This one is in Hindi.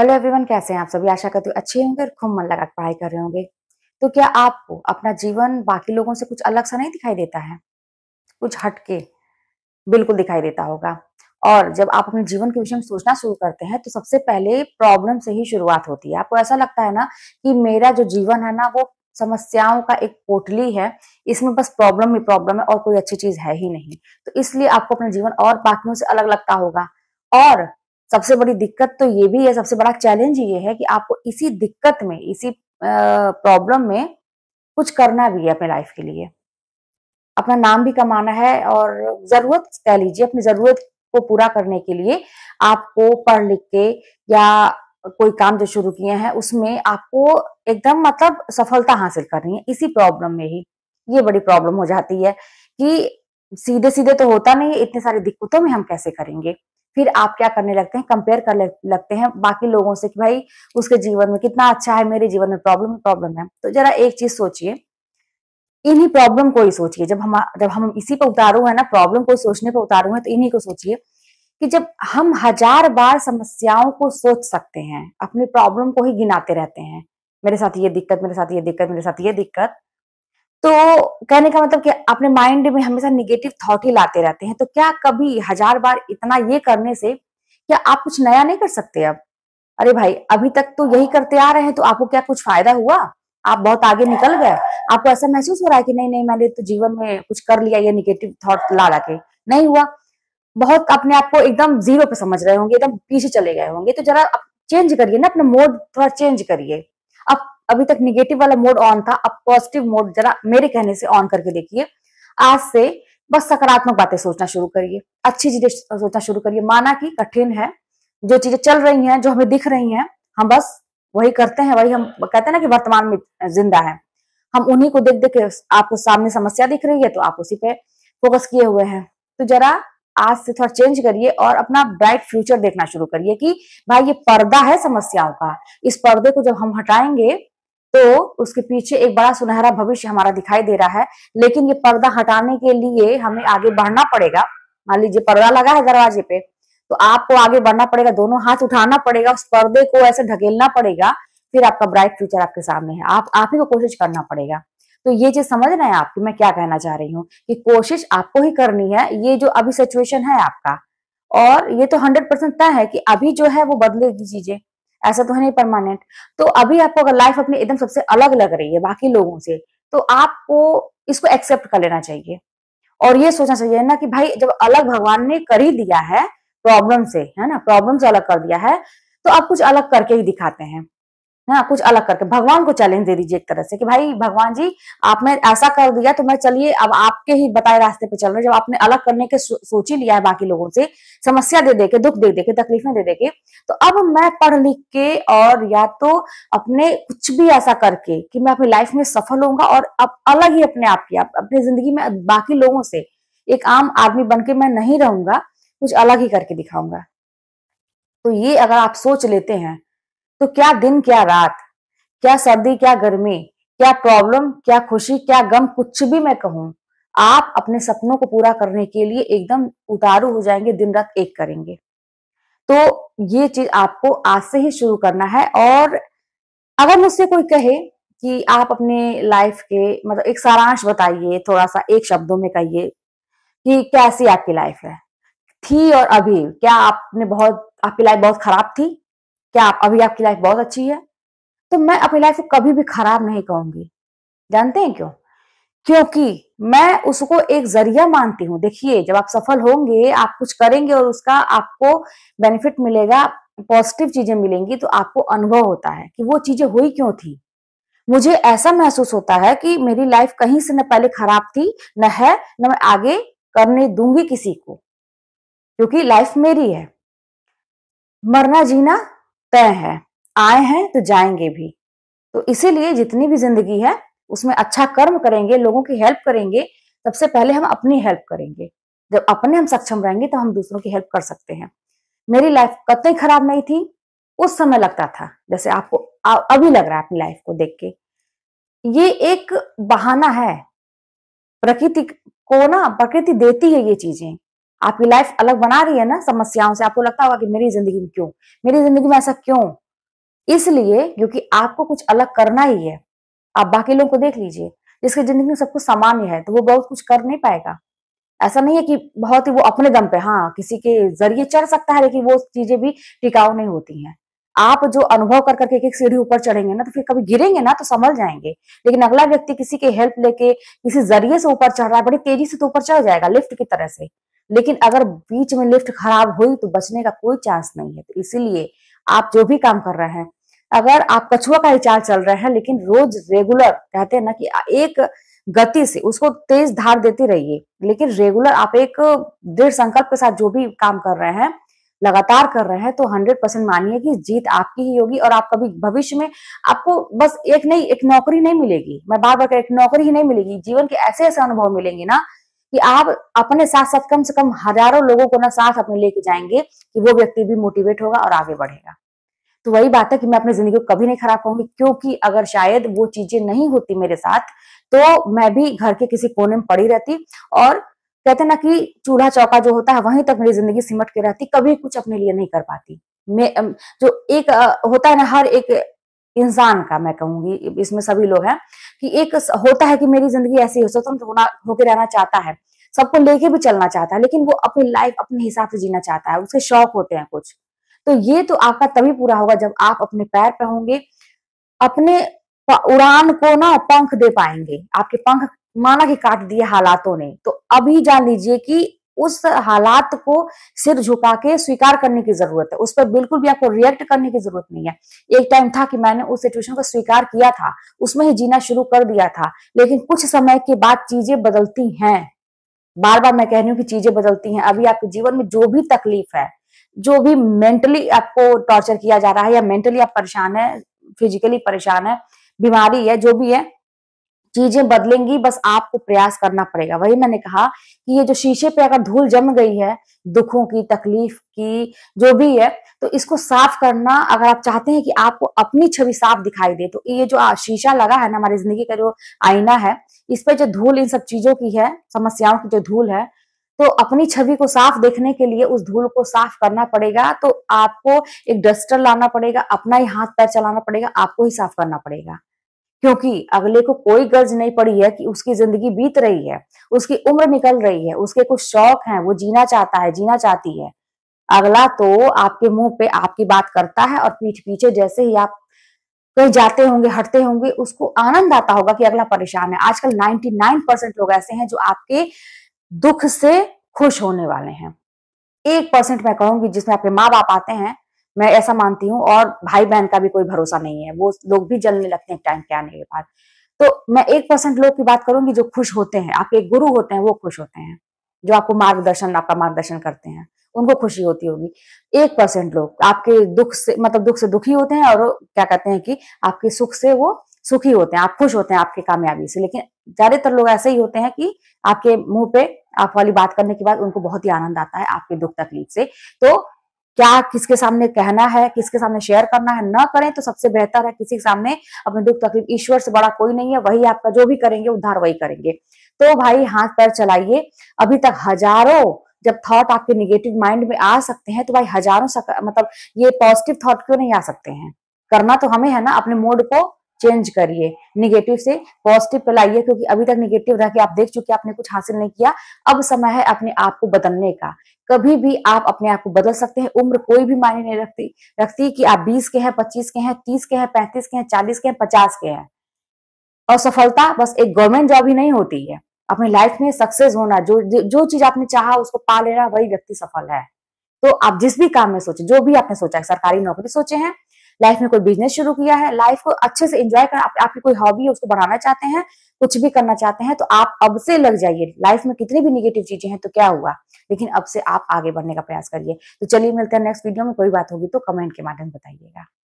हेलो एवरीवन कैसे हैं आप सभी आशा करती हूँ अच्छे होंगे और खूब मन लगा पढ़ाई कर रहे होंगे तो क्या आपको अपना जीवन बाकी लोगों से कुछ अलग सा नहीं दिखाई देता है कुछ हटके बिल्कुल दिखाई देता होगा और जब आप अपने जीवन के विषय में सोचना शुरू करते हैं तो सबसे पहले प्रॉब्लम से ही शुरुआत होती है आपको ऐसा लगता है ना कि मेरा जो जीवन है ना वो समस्याओं का एक पोटली है इसमें बस प्रॉब्लम ही प्रॉब्लम है और कोई अच्छी चीज है ही नहीं तो इसलिए आपको अपना जीवन और बाकियों से अलग लगता होगा और सबसे बड़ी दिक्कत तो ये भी है सबसे बड़ा चैलेंज ये है कि आपको इसी दिक्कत में इसी प्रॉब्लम में कुछ करना भी है अपने लाइफ के लिए अपना नाम भी कमाना है और जरूरत कह लीजिए अपनी जरूरत को पूरा करने के लिए आपको पढ़ लिख के या कोई काम जो शुरू किए हैं उसमें आपको एकदम मतलब सफलता हासिल करनी है इसी प्रॉब्लम में ही ये बड़ी प्रॉब्लम हो जाती है कि सीधे सीधे तो होता नहीं इतने सारी दिक्कतों में हम कैसे करेंगे फिर आप क्या करने लगते हैं कंपेयर कर लगते हैं बाकी लोगों से कि भाई उसके जीवन में कितना अच्छा है मेरे जीवन में प्रॉब्लम प्रॉब्लम है तो जरा एक चीज सोचिए इन्हीं प्रॉब्लम को ही सोचिए जब हम जब हम इसी पर उतारू है ना प्रॉब्लम को सोचने पर उतारू है तो इन्हीं को सोचिए कि जब हम हजार बार समस्याओं को सोच सकते हैं अपने प्रॉब्लम को ही गिनाते रहते हैं मेरे साथ ये दिक्कत मेरे साथ ये दिक्कत मेरे साथ ये दिक्कत तो कहने का मतलब कि अपने माइंड में हमेशा निगेटिव थॉट ही लाते रहते हैं तो क्या कभी हजार बार इतना ये करने से क्या आप कुछ नया नहीं कर सकते अब अरे भाई अभी तक तो यही करते आ रहे हैं तो आपको क्या कुछ फायदा हुआ आप बहुत आगे निकल गए आपको ऐसा महसूस हो रहा है कि नहीं नहीं मैंने तो जीवन में कुछ कर लिया ये निगेटिव थॉट ला ला के नहीं हुआ बहुत अपने आप को एकदम जीरो पे समझ रहे होंगे एकदम पीछे चले गए होंगे तो जरा आप चेंज करिए ना अपना मोड थोड़ा चेंज करिए अब अभी तक निगेटिव वाला मोड ऑन था अब पॉजिटिव मोड जरा मेरे कहने से ऑन करके देखिए आज से बस सकारात्मक बातें सोचना शुरू करिए अच्छी चीजें सोचना शुरू करिए माना कि कठिन है जो चीजें चल रही हैं जो हमें दिख रही हैं हम बस वही करते हैं वही हम कहते हैं ना कि वर्तमान में जिंदा है हम उन्हीं को देख देख के आपको सामने समस्या दिख रही है तो आप उसी पे फोकस किए हुए हैं तो जरा आज से थोड़ा चेंज करिए और अपना ब्राइट फ्यूचर देखना शुरू करिए कि भाई ये पर्दा है समस्याओं का इस पर्दे को जब हम हटाएंगे तो उसके पीछे एक बड़ा सुनहरा भविष्य हमारा दिखाई दे रहा है लेकिन ये पर्दा हटाने के लिए हमें आगे बढ़ना पड़ेगा मान लीजिए पर्दा लगा है दरवाजे पे तो आपको आगे बढ़ना पड़ेगा दोनों हाथ उठाना पड़ेगा उस पर्दे को ऐसे ढकेलना पड़ेगा फिर आपका ब्राइट फ्यूचर आपके सामने है आप आप ही को कोशिश करना पड़ेगा तो ये चीज समझ रहे हैं आप कि मैं क्या कहना चाह रही हूँ कि कोशिश आपको ही करनी है ये जो अभी सिचुएशन है आपका और ये तो हंड्रेड परसेंट तय है कि अभी जो है वो बदलेगी चीजें ऐसा तो है नहीं परमानेंट तो अभी आपको अगर लाइफ अपनी एकदम सबसे अलग लग रही है बाकी लोगों से तो आपको इसको एक्सेप्ट कर लेना चाहिए और ये सोचना चाहिए ना कि भाई जब अलग भगवान ने कर ही दिया है प्रॉब्लम से है ना प्रॉब्लम से अलग कर दिया है तो आप कुछ अलग करके ही दिखाते हैं ना कुछ अलग करके भगवान को चैलेंज दे दीजिए एक तरह से कि भाई भगवान जी आपने ऐसा कर दिया तो मैं चलिए अब आपके ही बताए रास्ते पे चल रहे जब आपने अलग करने के सोच ही लिया है बाकी लोगों से समस्या दे दे के दुख दे दे के तकलीफें दे दे के तो अब मैं पढ़ लिख के और या तो अपने कुछ भी ऐसा करके कि मैं अपनी लाइफ में सफल होऊंगा और अब अलग ही अपने आप की अपनी जिंदगी में बाकी लोगों से एक आम आदमी बन के मैं नहीं रहूंगा कुछ अलग ही करके दिखाऊंगा तो ये अगर आप सोच लेते हैं तो क्या दिन क्या रात क्या सर्दी क्या गर्मी क्या प्रॉब्लम क्या खुशी क्या गम कुछ भी मैं कहूं आप अपने सपनों को पूरा करने के लिए एकदम उतारू हो जाएंगे दिन रात एक करेंगे तो ये चीज आपको आज से ही शुरू करना है और अगर मुझसे कोई कहे कि आप अपने लाइफ के मतलब एक सारांश बताइए थोड़ा सा एक शब्दों में कहिए कि कैसी आपकी लाइफ है थी और अभी क्या आपने बहुत आपकी लाइफ बहुत खराब थी क्या आप अभी आपकी लाइफ बहुत अच्छी है तो मैं अपनी लाइफ को कभी भी खराब नहीं कहूंगी जानते हैं क्यों क्योंकि मैं उसको एक जरिया मानती हूँ देखिए जब आप सफल होंगे आप कुछ करेंगे और उसका आपको बेनिफिट मिलेगा पॉजिटिव चीजें मिलेंगी तो आपको अनुभव होता है कि वो चीजें हुई क्यों थी मुझे ऐसा महसूस होता है कि मेरी लाइफ कहीं से न पहले खराब थी न है न मैं आगे करने दूंगी किसी को क्योंकि लाइफ मेरी है मरना जीना तय है आए हैं तो जाएंगे भी तो इसीलिए जितनी भी जिंदगी है उसमें अच्छा कर्म करेंगे लोगों की हेल्प करेंगे सबसे पहले हम अपनी हेल्प करेंगे जब अपने हम सक्षम रहेंगे तो हम दूसरों की हेल्प कर सकते हैं मेरी लाइफ कतई खराब नहीं थी उस समय लगता था जैसे आपको अभी लग रहा है अपनी लाइफ को देख के ये एक बहाना है प्रकृति को ना प्रकृति देती है ये चीजें आपकी लाइफ अलग बना रही है ना समस्याओं से आपको लगता होगा कि मेरी जिंदगी में क्यों मेरी जिंदगी में ऐसा क्यों इसलिए क्योंकि आपको कुछ अलग करना ही है आप बाकी लोगों को देख लीजिए जिसकी जिंदगी में सब कुछ सामान्य है तो वो बहुत कुछ कर नहीं पाएगा ऐसा नहीं है कि बहुत ही वो अपने दम पे हाँ किसी के जरिए चढ़ सकता है लेकिन वो चीजें भी टिकाऊ नहीं होती हैं आप जो अनुभव कर करके एक सीढ़ी ऊपर चढ़ेंगे ना तो फिर कभी गिरेंगे ना तो समझ जाएंगे लेकिन अगला व्यक्ति किसी के हेल्प लेके किसी जरिए से ऊपर चढ़ रहा है बड़ी तेजी से तो ऊपर चढ़ जाएगा लिफ्ट की तरह से लेकिन अगर बीच में लिफ्ट खराब हुई तो बचने का कोई चांस नहीं है तो इसीलिए आप जो भी काम कर रहे हैं अगर आप कछुआ का ही चाल चल रहे हैं लेकिन रोज रेगुलर कहते हैं ना कि एक गति से उसको तेज धार देती रहिए लेकिन रेगुलर आप एक दृढ़ संकल्प के साथ जो भी काम कर रहे हैं लगातार कर रहे हैं तो हंड्रेड परसेंट मानिए कि जीत आपकी ही होगी और आप कभी भविष्य में आपको बस एक नहीं एक नौकरी नहीं मिलेगी मैं बार बार एक नौकरी ही नहीं मिलेगी जीवन के ऐसे ऐसे अनुभव मिलेंगे ना कि आप अपने साथ साथ कम से कम हजारों लोगों को ना साथ अपने लेके जाएंगे कि वो व्यक्ति भी मोटिवेट होगा और आगे बढ़ेगा तो वही बात है कि मैं अपनी जिंदगी को कभी नहीं खराब करूंगी क्योंकि अगर शायद वो चीजें नहीं होती मेरे साथ तो मैं भी घर के किसी कोने में पड़ी रहती और कहते ना कि चूल्हा चौका जो होता है वहीं तक मेरी जिंदगी सिमट के रहती कभी कुछ अपने लिए नहीं कर पाती मैं जो एक होता है ना हर एक इंसान का मैं कहूंगी इसमें सभी लोग हैं कि एक होता है कि मेरी जिंदगी ऐसी हो स्वतंत्र होना होके रहना चाहता है सबको लेके भी चलना चाहता है लेकिन वो अपनी लाइफ अपने हिसाब से जीना चाहता है उसके शौक होते हैं कुछ तो ये तो आपका तभी पूरा होगा जब आप अपने पैर पे होंगे अपने उड़ान को ना पंख दे पाएंगे आपके पंख माना कि काट दिए हालातों ने तो अभी जान लीजिए कि उस हालात को सिर झुका के स्वीकार करने की जरूरत है उस पर बिल्कुल भी आपको रिएक्ट करने की जरूरत नहीं है एक टाइम था कि मैंने उस सिचुएशन को स्वीकार किया था उसमें ही जीना शुरू कर दिया था लेकिन कुछ समय के बाद चीजें बदलती हैं बार बार मैं कह रही हूँ कि चीजें बदलती हैं अभी आपके जीवन में जो भी तकलीफ है जो भी मेंटली आपको टॉर्चर किया जा रहा है या मेंटली आप परेशान है फिजिकली परेशान है बीमारी है जो भी है चीजें बदलेंगी बस आपको प्रयास करना पड़ेगा वही मैंने कहा कि ये जो शीशे पे अगर धूल जम गई है दुखों की तकलीफ की जो भी है तो इसको साफ करना अगर आप चाहते हैं कि आपको अपनी छवि साफ दिखाई दे तो ये जो शीशा लगा है ना हमारी जिंदगी का जो आईना है इस पर जो धूल इन सब चीजों की है समस्याओं की जो धूल है तो अपनी छवि को साफ देखने के लिए उस धूल को साफ करना पड़ेगा तो आपको एक डस्टर लाना पड़ेगा अपना ही हाथ पैर चलाना पड़ेगा आपको ही साफ करना पड़ेगा क्योंकि अगले को कोई गर्ज नहीं पड़ी है कि उसकी जिंदगी बीत रही है उसकी उम्र निकल रही है उसके कुछ शौक हैं वो जीना चाहता है जीना चाहती है अगला तो आपके मुंह पे आपकी बात करता है और पीठ पीछे जैसे ही आप कहीं जाते होंगे हटते होंगे उसको आनंद आता होगा कि अगला परेशान है आजकल 99 परसेंट लोग ऐसे हैं जो आपके दुख से खुश होने वाले हैं एक परसेंट मैं कहूंगी जिसमें आपके माँ बाप आते हैं मैं ऐसा मानती हूँ और भाई बहन का भी कोई भरोसा नहीं है वो लोग भी जलने लगते हैं टाइम के आने के बाद तो मैं एक परसेंट लोग की बात करूंगी जो खुश होते हैं आपके गुरु होते हैं वो खुश होते हैं जो आपको मार्गदर्शन आपका मार्गदर्शन करते हैं उनको खुशी होती होगी एक परसेंट लोग आपके दुख से मतलब दुख से दुखी होते हैं और क्या कहते हैं कि आपके सुख से वो सुखी होते हैं आप खुश होते हैं आपकी कामयाबी से लेकिन ज्यादातर लोग ऐसे ही होते हैं कि आपके मुंह पे आप वाली बात करने के बाद उनको बहुत ही आनंद आता है आपके दुख तकलीफ से तो क्या किसके सामने कहना है किसके सामने शेयर करना है न करें तो सबसे बेहतर है किसी के सामने अपने दुख तकलीफ ईश्वर से बड़ा कोई नहीं है वही आपका जो भी करेंगे उद्धार वही करेंगे तो भाई हाथ पैर चलाइए अभी तक हजारों जब थॉट आपके निगेटिव माइंड में आ सकते हैं तो भाई हजारों सक, मतलब ये पॉजिटिव थॉट क्यों नहीं आ सकते हैं करना तो हमें है ना अपने मूड को चेंज करिए निगेटिव से पॉजिटिव पे लाइए क्योंकि अभी तक निगेटिव रह के आप देख चुके आपने कुछ हासिल नहीं किया अब समय है अपने आप को बदलने का कभी भी आप अपने आप को बदल सकते हैं उम्र कोई भी मायने नहीं रखती रखती कि आप बीस के हैं पच्चीस के हैं तीस के हैं पैंतीस के हैं चालीस के हैं पचास के हैं और सफलता बस एक गवर्नमेंट जॉब ही नहीं होती है अपनी लाइफ में सक्सेस होना जो जो चीज आपने चाहा उसको पा लेना वही व्यक्ति सफल है तो आप जिस भी काम में सोचे जो भी आपने सोचा है सरकारी नौकरी सोचे हैं लाइफ में कोई बिजनेस शुरू किया है लाइफ को अच्छे से इंजॉय कर आप, आपकी कोई हॉबी है उसको बढ़ाना चाहते हैं कुछ भी करना चाहते हैं तो आप अब से लग जाइए लाइफ में कितनी भी निगेटिव चीजें हैं तो क्या हुआ लेकिन अब से आप आगे बढ़ने का प्रयास करिए तो चलिए मिलते हैं नेक्स्ट वीडियो में कोई बात होगी तो कमेंट के माध्यम बताइएगा